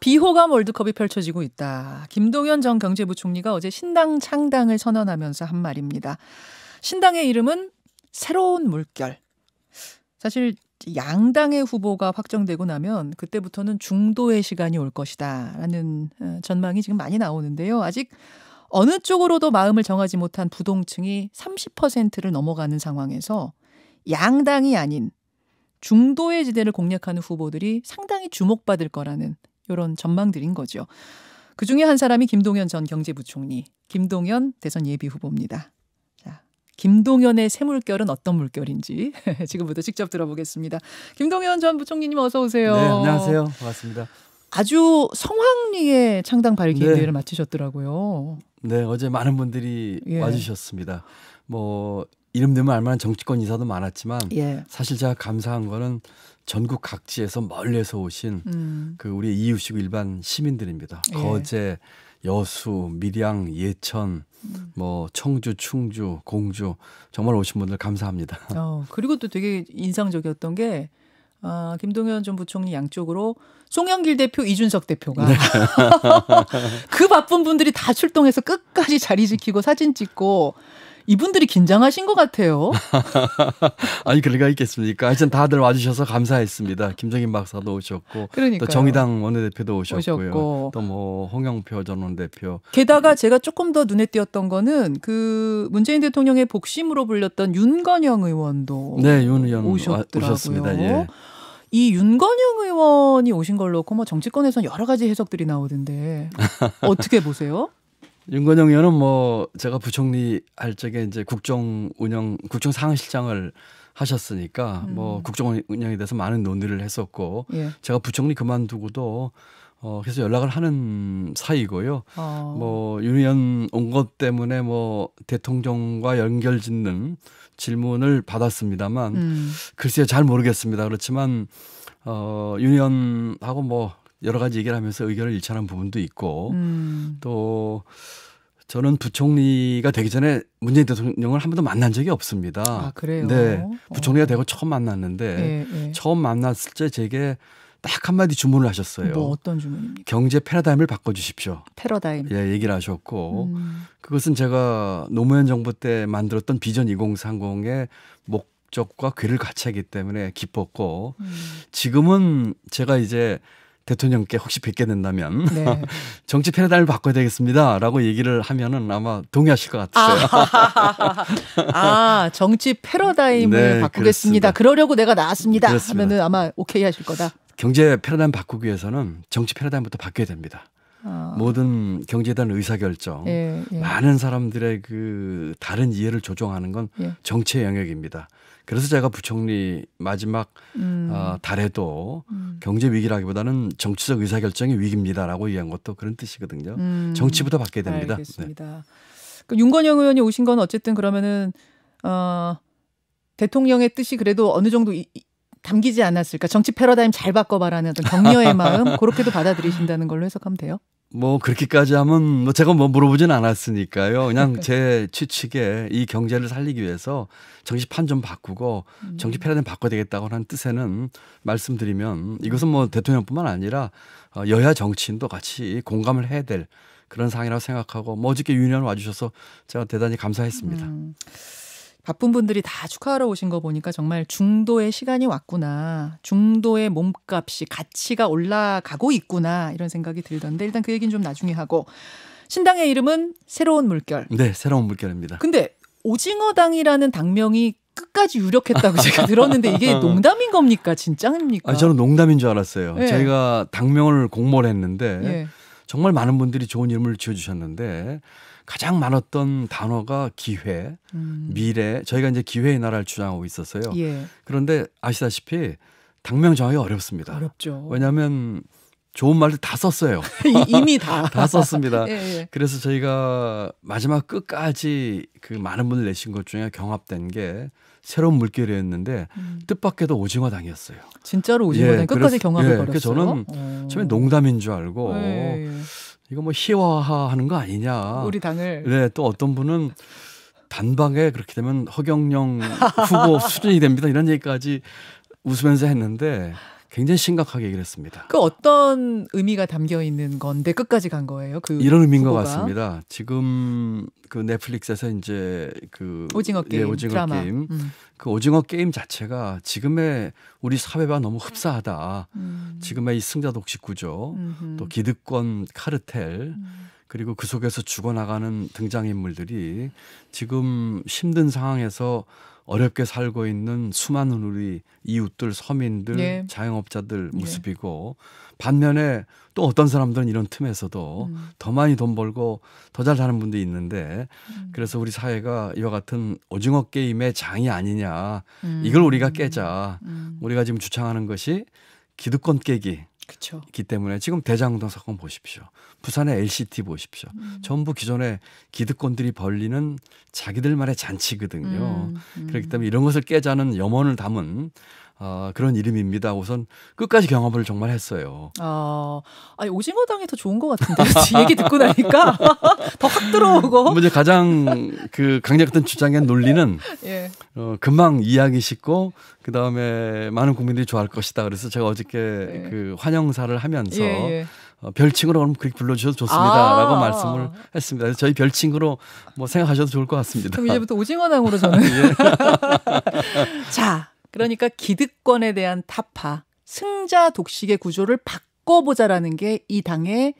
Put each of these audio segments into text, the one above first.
비호감 월드컵이 펼쳐지고 있다. 김동연 전 경제부총리가 어제 신당 창당을 선언하면서 한 말입니다. 신당의 이름은 새로운 물결. 사실 양당의 후보가 확정되고 나면 그때부터는 중도의 시간이 올 것이다라는 어, 전망이 지금 많이 나오는데요. 아직 어느 쪽으로도 마음을 정하지 못한 부동층이 30%를 넘어가는 상황에서 양당이 아닌 중도의 지대를 공략하는 후보들이 상당히 주목받을 거라는 이런 전망들인 거죠. 그 중에 한 사람이 김동연 전 경제부총리, 김동연 대선 예비 후보입니다. 자, 김동연의 새물결은 어떤 물결인지 지금부터 직접 들어보겠습니다. 김동연 전 부총리님 어서 오세요. 네, 안녕하세요. 반갑습니다. 아주 성황리에 창당 발기 네. 대회를 마치셨더라고요. 네, 어제 많은 분들이 예. 와주셨습니다. 뭐 이름 되면 알만한 정치권 인사도 많았지만 예. 사실 제가 감사한 거는 전국 각지에서 멀리서 오신 음. 그 우리 이웃이고 일반 시민들입니다. 예. 거제, 여수, 밀양, 예천, 음. 뭐 청주, 충주, 공주 정말 오신 분들 감사합니다. 어, 그리고 또 되게 인상적이었던 게 아, 김동연 전 부총리 양쪽으로 송영길 대표, 이준석 대표가 네. 그 바쁜 분들이 다 출동해서 끝까지 자리 지키고 사진 찍고 이분들이 긴장하신 것 같아요. 아니 그러 리가 있겠습니까? 하여튼 다들 와주셔서 감사했습니다. 김정인 박사도 오셨고 그러니까요. 또 정의당 원내대표도 오셨고요. 또 뭐 홍영표 전 원대표. 게다가 제가 조금 더 눈에 띄었던 거는 그 문재인 대통령의 복심으로 불렸던 윤건영 의원도 네, 윤 의원 오셨더라고요. 오셨습니다. 예. 이 윤건영 의원이 오신 걸로 고뭐 정치권에서는 여러 가지 해석들이 나오던데 어떻게 보세요? 윤건영 의원은 뭐 제가 부총리 할 적에 이제 국정 운영 국정 상실장을 하셨으니까 뭐 음. 뭐 국정 운영에 대해서 많은 논의를 했었고 예. 제가 부총리 그만두고도 어 계속 연락을 하는 사이고요. 어. 뭐윤 의원 온 것 때문에 뭐 대통령과 연결 짓는 질문을 받았습니다만 음. 글쎄요 잘 모르겠습니다. 그렇지만 어윤 의원하고 뭐 여러 가지 얘기를 하면서 의견을 일치하는 부분도 있고 음. 또 저는 부총리가 되기 전에 문재인 대통령을 한 번도 만난 적이 없습니다. 아, 그래요? 네. 어. 부총리가 어. 되고 처음 만났는데 예, 예. 처음 만났을 때 제게 딱 한마디 주문을 하셨어요. 뭐 어떤 주문입니까? 경제 패러다임을 바꿔주십시오. 패러다임. 예, 얘기를 하셨고 음. 그것은 제가 노무현 정부 때 만들었던 비전 2030의 목적과 괴를 같이 하기 때문에 기뻤고 음. 지금은 제가 이제 대통령께 혹시 뵙게 된다면 네. 정치 패러다임을 바꿔야 되겠습니다라고 얘기를 하면은 아마 동의하실 것같아세요 아, 아 정치 패러다임을 네, 바꾸겠습니다. 그렇습니다. 그러려고 내가 나왔습니다. 그렇습니다. 하면은 아마 오케이 하실 거다. 경제 패러다임 바꾸기 위해서는 정치 패러다임부터 바뀌어야 됩니다. 어. 모든 경제에 대한 의사결정, 예, 예. 많은 사람들의 그 다른 이해를 조정하는건 예. 정치의 영역입니다. 그래서 제가 부총리 마지막 음. 어, 달에도 음. 경제 위기라기보다는 정치적 의사결정이 위기입니다라고 얘기한 것도 그런 뜻이거든요. 음. 정치부터 받게 됩니다. 알겠습니다. 네. 그 윤건영 의원이 오신 건 어쨌든 그러면은 어, 대통령의 뜻이 그래도 어느 정도 이, 담기지 않았을까? 정치 패러다임 잘 바꿔봐라는 어떤 격려의 마음 그렇게도 받아들이신다는 걸로 해석하면 돼요. 뭐 그렇게까지 하면 뭐 제가 뭐 물어보진 않았으니까요. 그냥 제취측에이 경제를 살리기 위해서 정치판 좀 바꾸고 음. 정치 패러다임 바꿔야 되겠다고 하는 뜻에는 말씀드리면 이것은 뭐 대통령뿐만 아니라 어, 여야 정치인도 같이 공감을 해야 될 그런 상이라고 생각하고 뭐 어저께 유년 와주셔서 제가 대단히 감사했습니다. 음. 바쁜 분들이 다 축하하러 오신 거 보니까 정말 중도의 시간이 왔구나. 중도의 몸값이 가치가 올라가고 있구나. 이런 생각이 들던데 일단 그 얘기는 좀 나중에 하고 신당의 이름은 새로운 물결. 네, 새로운 물결입니다. 근데 오징어당이라는 당명이 끝까지 유력했다고 제가 들었는데 이게 농담인 겁니까? 진짜입니까? 아니, 저는 농담인 줄 알았어요. 네. 저희가 당명을 공모를 했는데 네. 정말 많은 분들이 좋은 이름을 지어주셨는데 가장 많았던 단어가 기회, 음. 미래. 저희가 이제 기회의 나라를 주장하고 있었어요. 예. 그런데 아시다시피 당명 정하기 어렵습니다. 어렵죠. 왜냐하면 좋은 말들 다 썼어요. 이미 다. 다 썼습니다. 예, 예. 그래서 저희가 마지막 끝까지 그 많은 분을 내신 것 중에 경합된 게 새로운 물결이었는데 음. 뜻밖에도 오징어당이었어요. 진짜로 오징어당 예, 끝까지 그래서, 경합을 예, 벌였어요. 저는 오. 처음에 농담인 줄 알고 에이. 예, 예, 예. 이거 뭐 희화화하는 거 아니냐. 우리 당을. 네, 또 어떤 분은 단방에 그렇게 되면 허경영 후보 수준이 됩니다. 이런 얘기까지 웃으면서 했는데 굉장히 심각하게 얘기를 했습니다. 그 어떤 의미가 담겨 있는 건데 끝까지 간 거예요? 그 이런 의미인 후보가? 것 같습니다. 지금 그 넷플릭스에서 이제 그 오징어 예, 게임, 예, 오징어 드라마. 게임 음. 그 오징어 게임 자체가 지금의 우리 사회와 너무 음. 흡사하다. 음. 지금의 이 승자 독식 구조, 음흠. 또 기득권 카르텔 음. 그리고 그 속에서 죽어나가는 등장인물들이 지금 힘든 상황에서 어렵게 살고 있는 수많은 우리 이웃들, 서민들, 예. 자영업자들 네. 모습이고 예. 반면에 또 어떤 사람들은 이런 틈에서도 음. 더 많이 돈 벌고 더 잘 사는 분도 있는데 음. 그래서 우리 사회가 이와 같은 오징어 게임의 장이 아니냐 음. 이걸 우리가 깨자 음. 우리가 지금 주창하는 것이 기득권 깨기 그쵸. 있기 때문에 지금 대장동 사건 보십시오. 부산의 LCT 보십시오. 음. 전부 기존의 기득권들이 벌리는 자기들만의 잔치거든요. 음, 음. 그렇기 때문에 이런 것을 깨자는 염원을 담은 어, 그런 이름입니다. 우선 끝까지 경험을 정말 했어요. 아, 아니 오징어당이 더 좋은 것 같은데 얘기 듣고 나니까 더 확 들어오고. 먼저 뭐 가장 그 강력했던 주장의 논리는 예. 어, 금방 이해하기 쉽고 그 다음에 많은 국민들이 좋아할 것이다. 그래서 제가 어저께 예. 그 환영사를 하면서. 예, 예. 어, 별칭으로 그럼 그렇게 불러주셔도 좋습니다라고 아. 말씀을 했습니다. 그래서 저희 별칭으로 뭐 생각하셔도 좋을 것 같습니다. 그럼 이제부터 오징어당으로 저는. 예. 자, 그러니까 기득권에 대한 타파, 승자 독식의 구조를 바꿔보자라는 게 이 당의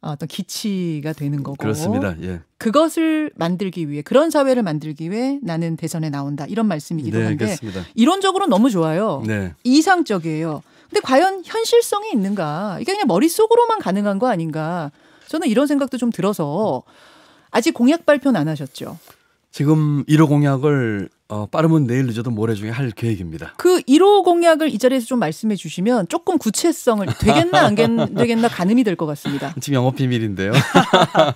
어떤 기치가 되는 거고. 그렇습니다. 예. 그것을 만들기 위해 그런 사회를 만들기 위해 나는 대선에 나온다 이런 말씀이기도 네, 한데 그렇습니다. 이론적으로 너무 좋아요. 네. 이상적이에요. 근데 과연 현실성이 있는가? 이게 그냥 머릿속으로만 가능한 거 아닌가? 저는 이런 생각도 좀 들어서 아직 공약 발표는 안 하셨죠. 지금 1호 공약을 어, 빠르면 내일 늦어도 모레 중에 할 계획입니다. 그 1호 공약을 이 자리에서 좀 말씀해 주시면 조금 구체성을 되겠나 안 되겠나 가늠이 될 것 같습니다. 지금 영업 비밀인데요.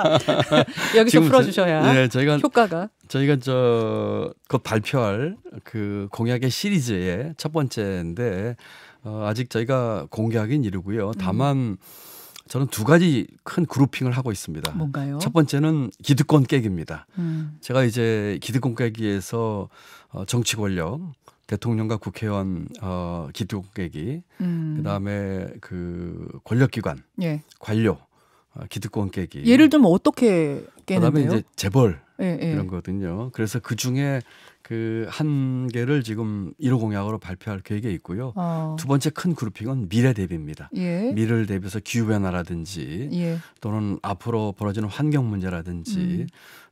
여기서 풀어 주셔야 네, 저희가 효과가 저희가 저 그 발표할 그 공약의 시리즈의 첫 번째인데 어, 아직 저희가 공개하 이르고요. 다만 음. 저는 두 가지 큰 그룹핑을 하고 있습니다. 뭔가요? 첫 번째는 기득권 깨기입니다. 음. 제가 이제 기득권 깨기에서 어, 정치 권력, 대통령과 국회의원 어, 기득권 깨기, 음. 그다음에 그 권력기관, 예. 관료, 어, 기득권 깨기. 예를 들면 어떻게 깨는데요? 그다음에 이제 재벌 예, 예. 이런 거거든요. 그래서 그 중에 그한 개를 지금 1호 공약으로 발표할 계획에 있고요. 어. 두 번째 큰 그룹핑은 미래 대비입니다. 예. 미래를 대비해서 기후 변화라든지 예. 또는 앞으로 벌어지는 환경 문제라든지 음.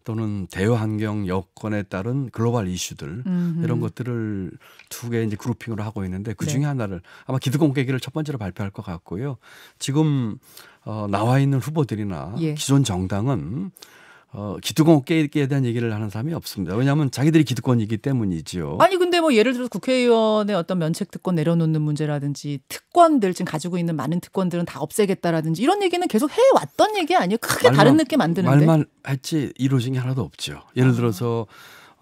또는 대외 환경 여건에 따른 글로벌 이슈들 음흠. 이런 것들을 두 개 이제 그룹핑으로 하고 있는데 그 네. 중에 네. 하나를 아마 기득권 계기를 첫 번째로 발표할 것 같고요. 지금 어, 나와 있는 후보들이나 예. 기존 정당은 어, 기득권 없게 에 대한 얘기를 하는 사람이 없습니다. 왜냐하면 자기들이 기득권이기 때문이지요. 아니 근데 뭐 예를 들어서 국회의원의 어떤 면책 특권 내려놓는 문제라든지 특권들 지금 가지고 있는 많은 특권들은 다 없애겠다라든지 이런 얘기는 계속 해왔던 얘기 아니에요? 크게 말만, 다른 느낌 안 드는데. 말만 했지 이루어진 게 하나도 없죠. 예를 아. 들어서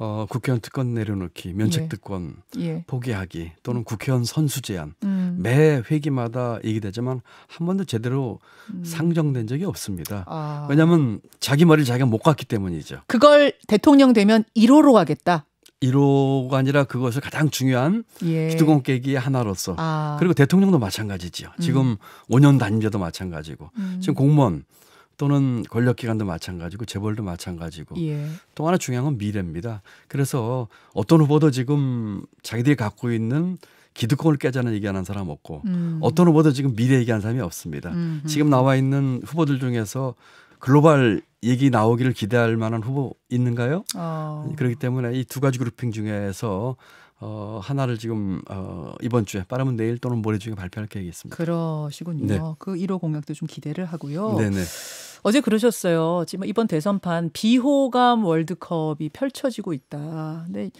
어, 국회의원 특권 내려놓기, 면책 예. 특권 예. 포기하기 또는 국회의원 선수 제한. 음. 매 회기마다 얘기되지만 한 번도 제대로 음. 상정된 적이 없습니다. 아. 왜냐하면 자기 머리를 자기가 못 갔기 때문이죠. 그걸 대통령 되면 1호로 가겠다. 1호가 아니라 그것을 가장 중요한 예. 기두공 깨기 하나로서 아. 그리고 대통령도 마찬가지지요. 음. 지금 음. 5년 단임제도 마찬가지고 음. 지금 공무원 또는 권력기관도 마찬가지고 재벌도 마찬가지고 예. 또 하나 중요한 건 미래입니다. 그래서 어떤 후보도 지금 자기들이 갖고 있는 기득권을 깨자는 얘기하는 사람 없고 음. 어떤 후보도 지금 미래 얘기하는 사람이 없습니다. 음흠. 지금 나와 있는 후보들 중에서 글로벌 얘기 나오기를 기대할 만한 후보 있는가요? 어. 그렇기 때문에 이 두 가지 그룹핑 중에서 어, 하나를 지금 어, 이번 주에 빠르면 내일 또는 모레 중에 발표할 계획이 있습니다. 그러시군요. 네. 그 1호 공약도 좀 기대를 하고요. 네네. 어제 그러셨어요. 지금 이번 대선판 비호감 월드컵이 펼쳐지고 있다. 근데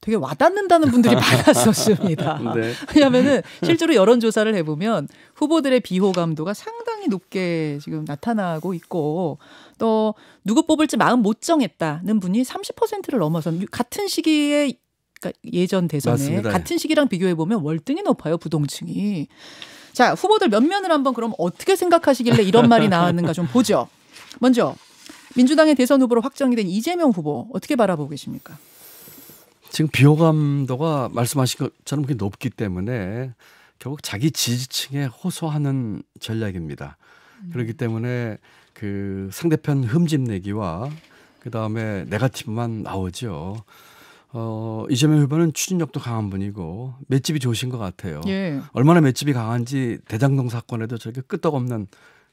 되게 와닿는다는 분들이 많았었습니다. 네. 왜냐하면은 실제로 여론 조사를 해보면 후보들의 비호감도가 상당히 높게 지금 나타나고 있고 또 누구 뽑을지 마음 못 정했다는 분이 30%를 넘어서 같은 시기에 그러니까 예전 대선에 맞습니다. 같은 시기랑 비교해 보면 월등히 높아요 부동층이. 자 후보들 몇 면을 한번 그럼 어떻게 생각하시길래 이런 말이 나왔는가 좀 보죠. 먼저 민주당의 대선 후보로 확정이 된 이재명 후보 어떻게 바라보고 계십니까? 지금 비호감도가 말씀하신 것처럼 그게 높기 때문에 결국 자기 지지층에 호소하는 전략입니다. 음. 그렇기 때문에 그 상대편 흠집내기와 그 다음에 네가티브만 나오죠. 어, 이재명 후보는 추진력도 강한 분이고 맷집이 좋으신 것 같아요. 예. 얼마나 맷집이 강한지 대장동 사건에도 저렇게 끄떡없는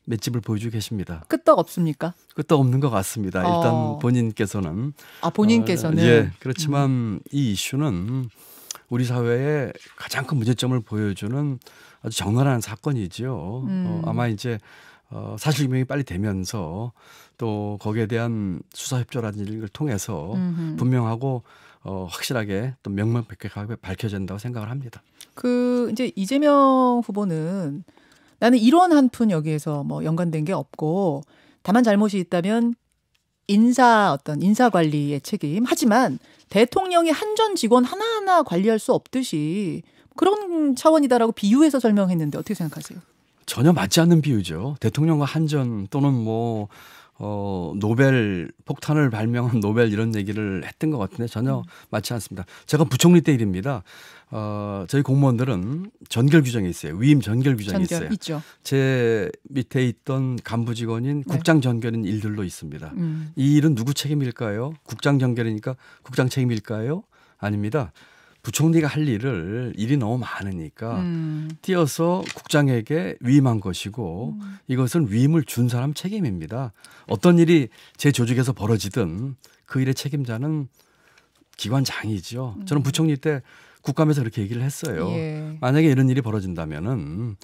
맷집을 보여주고 계십니다. 끄떡 없습니까? 끄떡 없는 것 같습니다. 어. 일단 본인께서는 아 본인께서는 어, 예 그렇지만 음. 이 이슈는 우리 사회의 가장 큰 문제점을 보여주는 아주 적나라한 사건이지요. 어, 음. 어, 아마 이제 어, 사실 규명이 빨리 되면서 또 거기에 대한 수사 협조라든지 이걸 통해서 음흠. 분명하고 어, 확실하게 또 명명백백하게 밝혀진다고 생각을 합니다. 그 이제 이재명 후보는 나는 이런 한푼 여기에서 뭐 연관된 게 없고 다만 잘못이 있다면 인사 어떤 인사 관리의 책임. 하지만 대통령이 한전 직원 하나하나 관리할 수 없듯이 그런 차원이다라고 비유해서 설명했는데 어떻게 생각하세요? 전혀 맞지 않는 비유죠. 대통령과 한전 또는 뭐 어, 노벨 폭탄을 발명한 노벨 이런 얘기를 했던 것 같은데 전혀 음. 맞지 않습니다. 제가 부총리 때 일입니다. 어, 저희 공무원들은 전결 규정이 있어요. 위임 전결 규정이 전결 있어요. 있죠. 제 밑에 있던 간부 직원인 네. 국장 전결인 일들로 있습니다. 음. 이 일은 누구 책임일까요? 국장 전결이니까 국장 책임일까요? 아닙니다. 부총리가 할 일을 일이 너무 많으니까 음. 띄어서 국장에게 위임한 것이고 음. 이것은 위임을 준 사람 책임입니다. 어떤 일이 제 조직에서 벌어지든 그 일의 책임자는 기관장이죠. 저는 음. 부총리 때 국감에서 그렇게 얘기를 했어요. 예. 만약에 이런 일이 벌어진다면은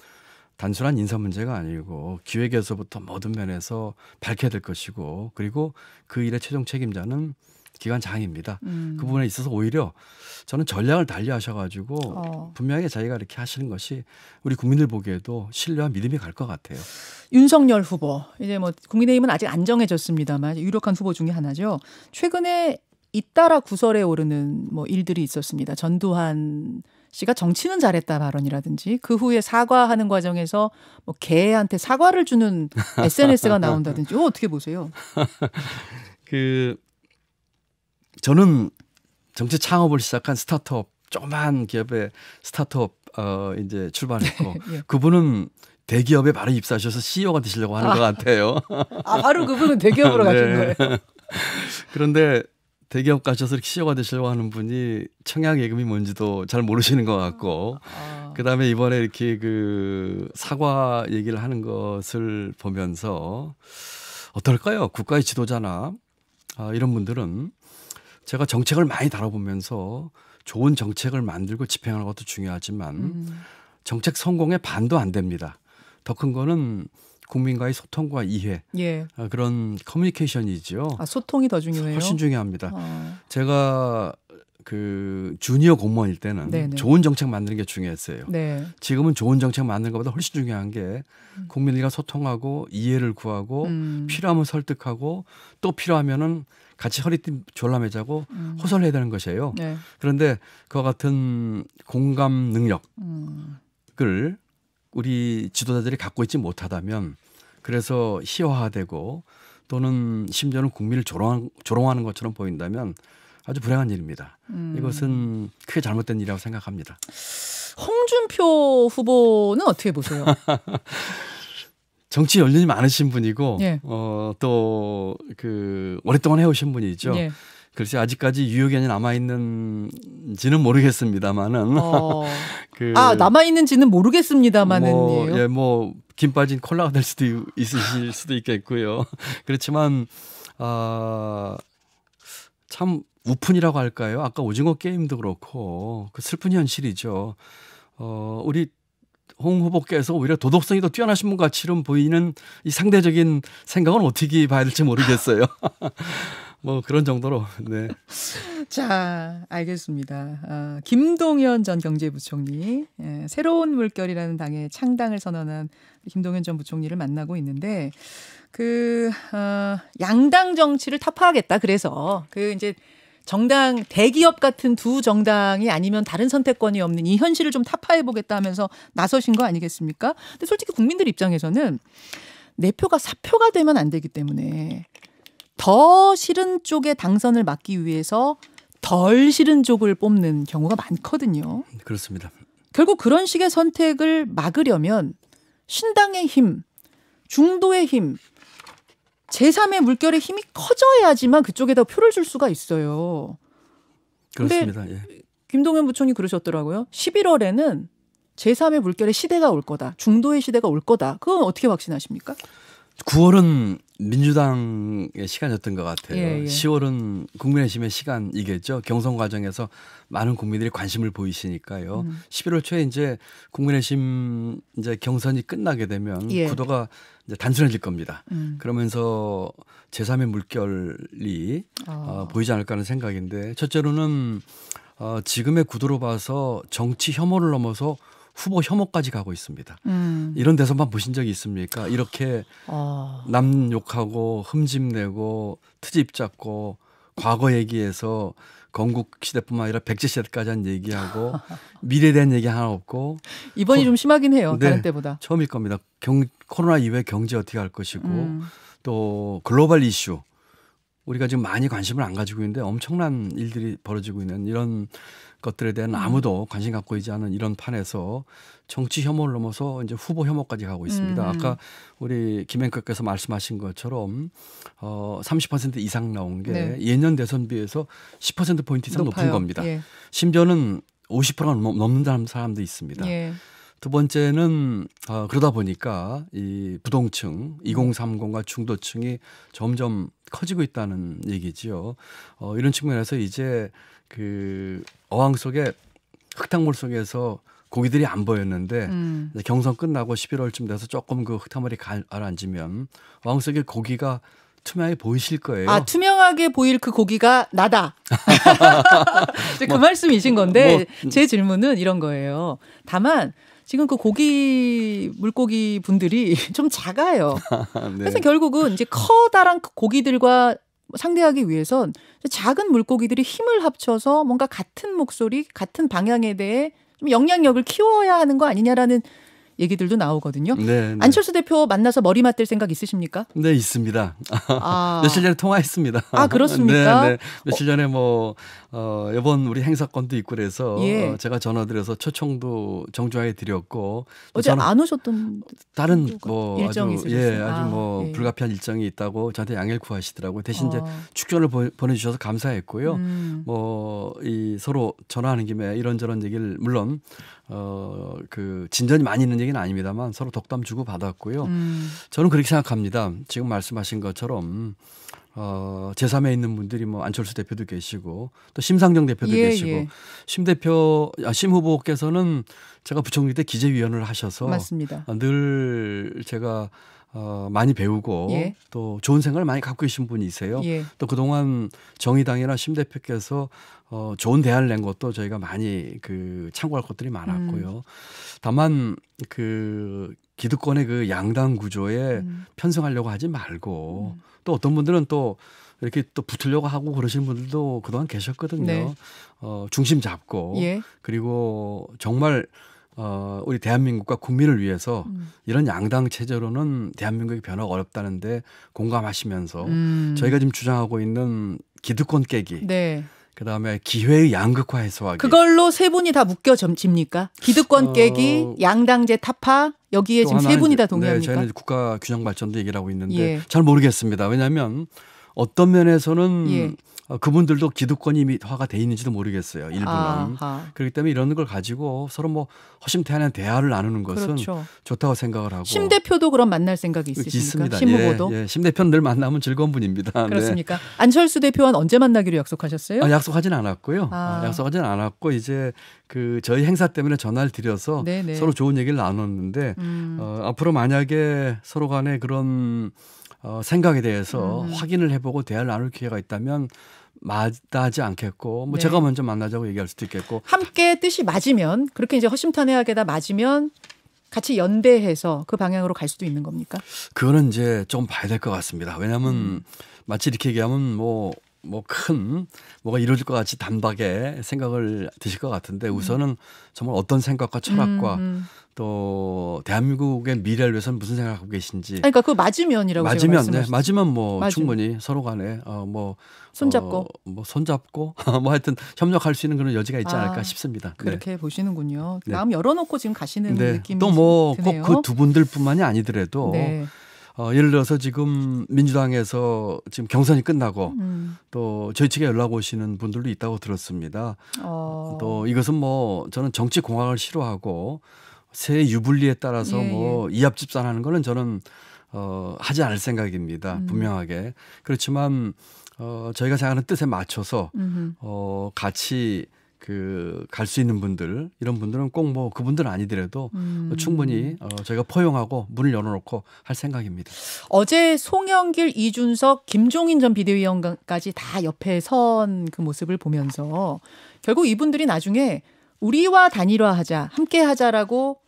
단순한 인사 문제가 아니고 기획에서부터 모든 면에서 밝혀야 될 것이고 그리고 그 일의 최종 책임자는 기관 장입니다. 음. 그 부분에 있어서 오히려 저는 전략을 달리 하셔가지고 어. 분명하게 자기가 이렇게 하시는 것이 우리 국민들 보기에도 신뢰와 믿음이 갈 것 같아요. 윤석열 후보 이제 뭐 국민의힘은 아직 안 정해졌습니다만 유력한 후보 중의 하나죠. 최근에 잇따라 구설에 오르는 뭐 일들이 있었습니다. 전두환 씨가 정치는 잘했다 발언이라든지 그 후에 사과하는 과정에서 뭐 개한테 사과를 주는 SNS가 나온다든지 이거 어떻게 보세요? 그 저는 정치 창업을 시작한 스타트업 조그만 기업의 스타트업 어 이제 출발했고 네, 예. 그분은 대기업에 바로 입사하셔서 CEO가 되시려고 하는 아, 것 같아요. 아 바로 그분은 대기업으로 네. 가신 거예요. 그런데 대기업 가셔서 이렇게 CEO가 되시려고 하는 분이 청약 예금이 뭔지도 잘 모르시는 것 같고 어. 그다음에 이번에 이렇게 그 사과 얘기를 하는 것을 보면서 어떨까요? 국가의 지도자나 아, 이런 분들은 제가 정책을 많이 다뤄보면서 좋은 정책을 만들고 집행하는 것도 중요하지만 음. 정책 성공에 반도 안 됩니다. 더 큰 거는 국민과의 소통과 이해 예. 아, 그런 커뮤니케이션이지요. 아, 소통이 더 중요해요. 훨씬 중요합니다. 아. 제가 그 주니어 공무원일 때는 네네. 네. 좋은 정책 만드는 게 중요했어요. 네. 지금은 좋은 정책 만드는 것보다 훨씬 중요한 게 음. 국민들과 소통하고 이해를 구하고 음. 필요하면 설득하고 또 필요하면은 같이 허리띠 졸라매자고 음. 호설해야 되는 것이에요. 네. 그런데 그와 같은 공감 능력을 음. 우리 지도자들이 갖고 있지 못하다면 그래서 희화화되고 또는 심지어는 국민을 조롱, 조롱하는 것처럼 보인다면 아주 불행한 일입니다. 음. 이것은 크게 잘못된 일이라고 생각합니다. 홍준표 후보는 어떻게 보세요? 정치 연륜이 많으신 분이고 예. 어또 그 오랫동안 해오신 분이죠. 예. 글쎄 아직까지 유효기한이 남아 있는지는 모르겠습니다만은 어. 그아 남아 있는지는 모르겠습니다만은 뭐, 예, 뭐김 빠진 콜라가 될 수도 있으실 수도 있겠고요. 그렇지만 아 참 우푼이라고 할까요? 아까 오징어 게임도 그렇고 그 슬픈 현실이죠. 어 우리 홍 후보께서 오히려 도덕성이 더 뛰어나신 분 같이름 보이는 이 상대적인 생각은 어떻게 봐야 될지 모르겠어요. 뭐 그런 정도로 네. 자, 알겠습니다. 아, 김동연 전 경제부총리 예, 새로운 물결이라는 당의 창당을 선언한 김동연 전 부총리를 만나고 있는데 그 어, 양당 정치를 타파하겠다. 그래서 그 이제 정당 대기업 같은 두 정당이 아니면 다른 선택권이 없는 이 현실을 좀 타파해 보겠다 하면서 나서신 거 아니겠습니까? 근데 솔직히 국민들 입장에서는 내 표가 사표가 되면 안 되기 때문에 더 싫은 쪽에 당선을 막기 위해서 덜 싫은 쪽을 뽑는 경우가 많거든요. 그렇습니다. 결국 그런 식의 선택을 막으려면 신당의 힘, 중도의 힘, 제3의 물결의 힘이 커져야지만 그쪽에 더 표를 줄 수가 있어요. 그렇습니다. 예. 김동연 부총리 그러셨더라고요. 11월에는 제3의 물결의 시대가 올 거다. 중도의 시대가 올 거다. 그건 어떻게 확신하십니까? 9월은 민주당의 시간이었던 것 같아요. 예, 예. 10월은 국민의힘의 시간이겠죠. 경선 과정에서 많은 국민들이 관심을 보이시니까요. 음. 11월 초에 이제 국민의힘 이제 경선이 끝나게 되면 예. 구도가 이제 단순해질 겁니다. 음. 그러면서 제3의 물결이 어. 어, 보이지 않을까 하는 생각인데 첫째로는 어, 지금의 구도로 봐서 정치 혐오를 넘어서 후보 혐오까지 가고 있습니다. 음. 이런 데서만 보신 적이 있습니까? 이렇게 어. 남 욕하고 흠집내고 트집 잡고 과거 얘기해서 건국 시대뿐만 아니라 백제 시대까지 한 얘기하고 미래에 대한 얘기 하나 없고 이번이 거, 좀 심하긴 해요. 네, 다른 때보다. 처음일 겁니다. 경, 코로나 이후에 경제 어떻게 할 것이고 음. 또 글로벌 이슈 우리가 지금 많이 관심을 안 가지고 있는데 엄청난 일들이 벌어지고 있는 이런 것들에 대한 음. 아무도 관심 갖고 있지 않은 이런 판에서 정치 혐오를 넘어서 이제 후보 혐오까지 가고 있습니다. 음. 아까 우리 김앵커께서 말씀하신 것처럼 어30% 이상 나온 게 네. 예년 대선 비해서 10% 포인트 이상 높아요. 높은 겁니다. 예. 심지어는 50%가 넘는 사람도 있습니다. 예. 두 번째는 어, 그러다 보니까 이 부동층 2030과 중도층이 점점 커지고 있다는 얘기지요. 어, 이런 측면에서 이제 그 어항 속에 흙탕물 속에서 고기들이 안 보였는데 음. 경선 끝나고 11월쯤 돼서 조금 그 흙탕물이 가라앉으면 어항 속에 고기가 투명하게 보이실 거예요. 아, 투명하게 보일 그 고기가 나다. 그 뭐, 말씀이신 건데 뭐, 음. 제 질문은 이런 거예요. 다만 지금 그 고기 물고기 분들이 좀 작아요. 네. 그래서 결국은 이제 커다란 그 고기들과 상대하기 위해선 작은 물고기들이 힘을 합쳐서 뭔가 같은 목소리, 같은 방향에 대해 좀 영향력을 키워야 하는 거 아니냐라는 얘기들도 나오거든요. 네, 네, 안철수 대표 만나서 머리 맞댈 생각 있으십니까? 네, 있습니다. 아. 며칠 전에 통화했습니다. 아, 그렇습니까? 네, 네. 며칠 전에 뭐, 어, 이번 우리 행사권도 있고 그래서 예. 어, 제가 전화드려서 초청도 정중하게 드렸고. 어제 안 오셨던 다른 뭐 일정이 아주, 예, 아주 아, 뭐 아, 예. 불가피한 일정이 있다고 저한테 양해를 구하시더라고요. 대신 어. 이제 축전을 보내주셔서 감사했고요. 음. 뭐이 서로 전화하는 김에 이런저런 얘기를 물론 어, 그 진전이 많이 있는 얘기는 아닙니다만 서로 덕담 주고 받았고요. 음. 저는 그렇게 생각합니다. 지금 말씀하신 것처럼 어, 제3에 있는 분들이 뭐 안철수 대표도 계시고 또 심상정 대표도 예, 계시고 예. 심 대표 아, 심 후보께서는 제가 부총리 때 기재위원을 하셔서 맞습니다. 늘 제가 어, 많이 배우고 예. 또 좋은 생각을 많이 갖고 계신 분이세요. 예. 또 그동안 정의당이나 심 대표께서 어, 좋은 대안을 낸 것도 저희가 많이 그 참고할 것들이 음. 많았고요. 음. 다만 그 기득권의 그 양당 구조에 음. 편승하려고 하지 말고 음. 또 어떤 분들은 또 이렇게 또 붙으려고 하고 그러신 분들도 그동안 계셨거든요. 네. 어, 중심 잡고 예. 그리고 정말 어, 우리 대한민국과 국민을 위해서 음. 이런 양당 체제로는 대한민국의 변화가 어렵다는데 공감하시면서 음. 저희가 지금 주장하고 있는 기득권 깨기. 네. 그 다음에 기회의 양극화 해소하기. 그걸로 세 분이 다 묶여집니까? 기득권 어, 깨기, 양당제 타파, 여기에 지금 세 분이 다 네, 동의합니까? 네, 저희는 국가 균형 발전도 얘기를 하고 있는데 예. 잘 모르겠습니다. 왜냐하면 어떤 면에서는 예. 어, 그분들도 기득권이 이미 화가 돼 있는지도 모르겠어요. 일부는. 아하. 그렇기 때문에 이런 걸 가지고 서로 뭐 허심탄회한 대화를 나누는 것은 그렇죠. 좋다고 생각을 하고. 심 대표도 그럼 만날 생각이 있으십니까? 있습니다. 심 예, 후보도. 예, 예. 심 대표는 늘 만나면 즐거운 분입니다. 네. 그렇습니까? 네. 안철수 대표와는 언제 만나기로 약속하셨어요? 아, 약속하진 않았고요. 아. 아. 약속하진 않았고 이제 그 저희 행사 때문에 전화를 드려서 네네. 서로 좋은 얘기를 나눴는데 음. 어, 앞으로 만약에 서로 간에 그런 어, 생각에 대해서 음. 확인을 해보고 대화를 나눌 기회가 있다면 맞다지 않겠고 뭐 네. 제가 먼저 만나자고 얘기할 수도 있겠고 함께 뜻이 맞으면 그렇게 이제 허심탄회하게 다 맞으면 같이 연대해서 그 방향으로 갈 수도 있는 겁니까? 그거는 이제 좀 봐야 될 것 같습니다. 왜냐하면 음. 마치 이렇게 얘기하면 뭐 뭐큰 뭐가 이루어질 것 같이 단박에 생각을 드실 것 같은데 음. 우선은 정말 어떤 생각과 철학과 음. 음. 또 대한민국의 미래를 위해서는 무슨 생각하고 계신지. 아니, 그러니까 그 맞으면이라고 맞으면 네, 맞으면 뭐 맞으면. 충분히 서로 간에 어뭐 손잡고 어, 뭐 손잡고 뭐 하여튼 협력할 수 있는 그런 여지가 있지 않을까 아, 싶습니다. 네. 그렇게 네. 보시는군요. 마음 열어놓고 지금 가시는 네. 느낌이 또뭐 꼭 그 두 분들뿐만이 아니더라도. 네. 어, 예를 들어서 지금 민주당에서 지금 경선이 끝나고 음. 또 저희 측에 연락 오시는 분들도 있다고 들었습니다. 어. 또 이것은 뭐 저는 정치 공학을 싫어하고 새 유불리에 따라서 예, 뭐 예. 이합집산하는 거는 저는 어, 하지 않을 생각입니다. 음. 분명하게 그렇지만 어, 저희가 생각하는 뜻에 맞춰서 음흠. 어, 같이 그갈수 있는 분들 이런 분들은 꼭 뭐 그분들 아니더라도 음. 충분히 어, 저희가 포용하고 문을 열어놓고 할 생각입니다. 어제 송영길, 이준석, 김종인 전 비대위원까지 다 옆에 선 그 모습을 보면서 결국 이분들이 나중에 우리와 단일화하자, 함께하자라고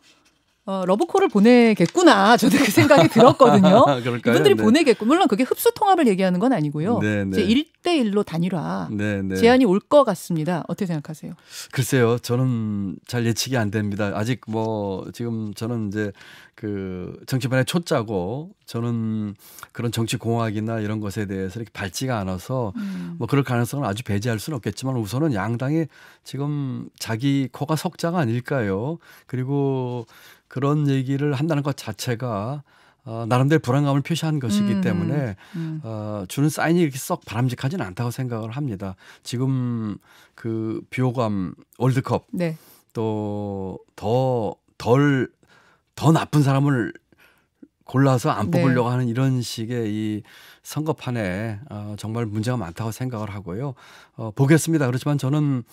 어, 러브콜을 보내겠구나. 저도 그 생각이 들었거든요. 이분들이 네. 보내겠고 물론 그게 흡수 통합을 얘기하는 건 아니고요. 네, 네. 1대1로 단일화 네, 네. 제안이 올 것 같습니다. 어떻게 생각하세요? 글쎄요. 저는 잘 예측이 안 됩니다. 아직 뭐 지금 저는 이제 그 정치판의 초짜고 저는 그런 정치 공학이나 이런 것에 대해서 이렇게 밝지가 않아서 음. 뭐 그럴 가능성은 아주 배제할 수는 없겠지만 우선은 양당이 지금 자기 코가 석자가 아닐까요? 그리고 그런 얘기를 한다는 것 자체가 어, 나름대로 불안감을 표시한 것이기 음, 때문에 음. 어, 주는 사인이 이렇게 썩 바람직하진 않다고 생각을 합니다. 지금 그 비호감 월드컵 네. 또더 덜 더 나쁜 사람을 골라서 안 네. 뽑으려고 네. 하는 이런 식의 이 선거판에 어, 정말 문제가 많다고 생각을 하고요. 어, 보겠습니다. 그렇지만 저는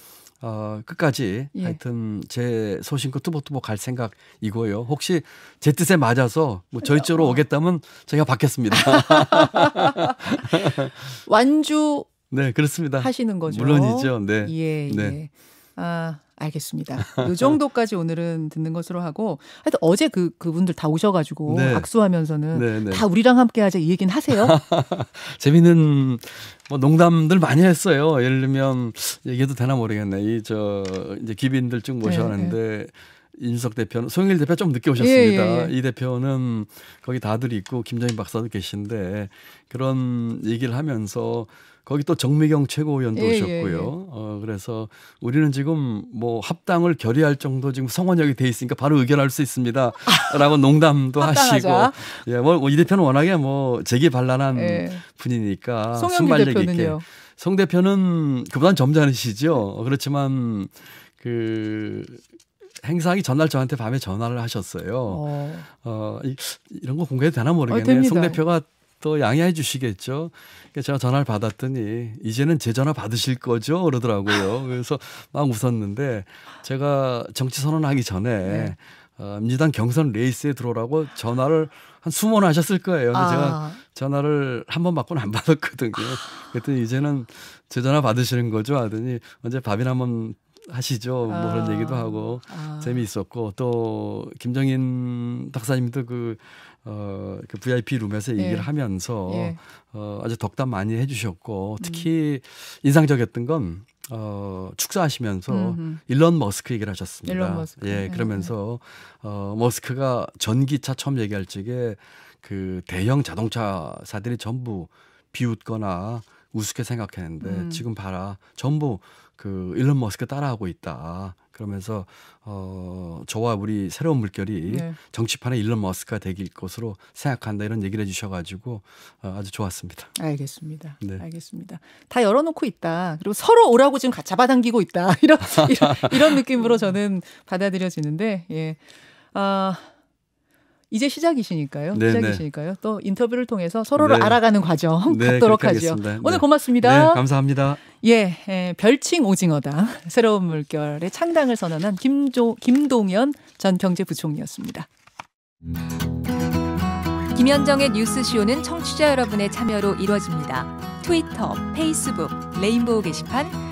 어, 끝까지 예. 하여튼 제 소신껏 뚜벅뚜벅 갈 생각이고요. 혹시 제 뜻에 맞아서 뭐 저희 쪽으로 어. 오겠다면 저희가 받겠습니다. 완주 네 그렇습니다. 하시는 거죠. 물론이죠. 네. 예. 네. 예. 네. 아 알겠습니다. 이 정도까지 오늘은 듣는 것으로 하고 하여튼 어제 그 그분들 다 오셔가지고 네. 악수하면서는 네, 네. 다 우리랑 함께하자 이 얘기는 하세요. 재밌는 뭐 농담들 많이 했어요. 예를 들면 얘기해도 되나 모르겠네. 이 저 이제 기빈들 쭉 네, 모셔왔는데. 네. 이석 대표는 송영길 대표 좀 늦게 오셨습니다. 예, 예, 예. 이 대표는 거기 다들 있고 김정인 박사도 계신데 그런 얘기를 하면서 거기 또 정미경 최고위원도 예, 예, 오셨고요. 예. 어 그래서 우리는 지금 뭐 합당을 결의할 정도 지금 성원역이 돼 있으니까 바로 의결할수 있습니다라고 농담도 하시고 예, 뭐이 대표는 워낙에 뭐 재기발랄한 분이니까 순발력 있게. 송 대표는 그보다는 점잖으시죠. 그렇지만 그 행사하기 전날 저한테 밤에 전화를 하셨어요. 어, 어 이, 이런 거 공개해도 되나 모르겠네요. 어, 송 대표가 또 양해해 주시겠죠. 그러니까 제가 전화를 받았더니 이제는 제 전화 받으실 거죠 그러더라고요. 그래서 막 웃었는데 제가 정치 선언하기 전에 네. 어, 민주당 경선 레이스에 들어오라고 전화를 한 수번 하셨을 거예요. 근데 아. 제가 전화를 한 번 받고는 안 받았거든요. 그랬더니 이제는 제 전화 받으시는 거죠 하더니 언제 밥이나 한번 하시죠. 아. 뭐 그런 아, 얘기도 하고 아. 재미있었고 또 김정인 박사님도 그 어, 그 VIP 룸에서 얘기를 예. 하면서 예. 어, 아주 덕담 많이 해주셨고 음. 특히 음. 인상적이었던 건 어, 축사하시면서 음흠. 일론 머스크 얘기를 하셨습니다. 일론 머스크. 예, 예 그러면서 네. 어, 머스크가 전기차 처음 얘기할 적에 그 대형 자동차사들이 전부 비웃거나 우습게 생각했는데 음. 지금 봐라 전부 그 일론 머스크 따라하고 있다. 그러면서 어 저와 우리 새로운 물결이 네. 정치판의 일론 머스크가 되길 것으로 생각한다 이런 얘기를 해주셔가지고 어, 아주 좋았습니다. 알겠습니다. 네. 알겠습니다. 다 열어놓고 있다. 그리고 서로 오라고 지금 잡아당기고 있다. 이런 이런, 이런 느낌으로 저는 받아들여지는데 예. 어, 이제 시작이시니까요. 네네. 네. 시작이시니까요. 또 인터뷰를 통해서 서로를 네. 알아가는 과정 네, 갖도록 하죠. 네. 오늘 고맙습니다. 네, 감사합니다. 예, 예, 별칭 오징어당 새로운 물결의 창당을 선언한 김조 김동연 전 경제부총리였습니다. 김현정의 뉴스쇼는 청취자 여러분의 참여로 이루어집니다. 트위터, 페이스북, 레인보우 게시판